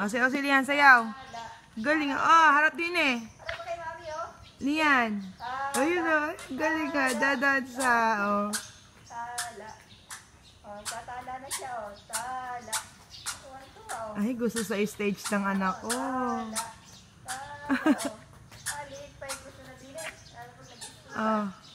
O, si Osi oh, Lian, sayaw. Galing. Oh, harap din eh. Lian. Oh, yun o. Oh. Galing ka. Dadansa. Oh. Tala. Oh, tatala na siya. Oh, tala. Ay, gusto sa stage ng anak ko. Oh. Tala. Tala. Oh. Oh.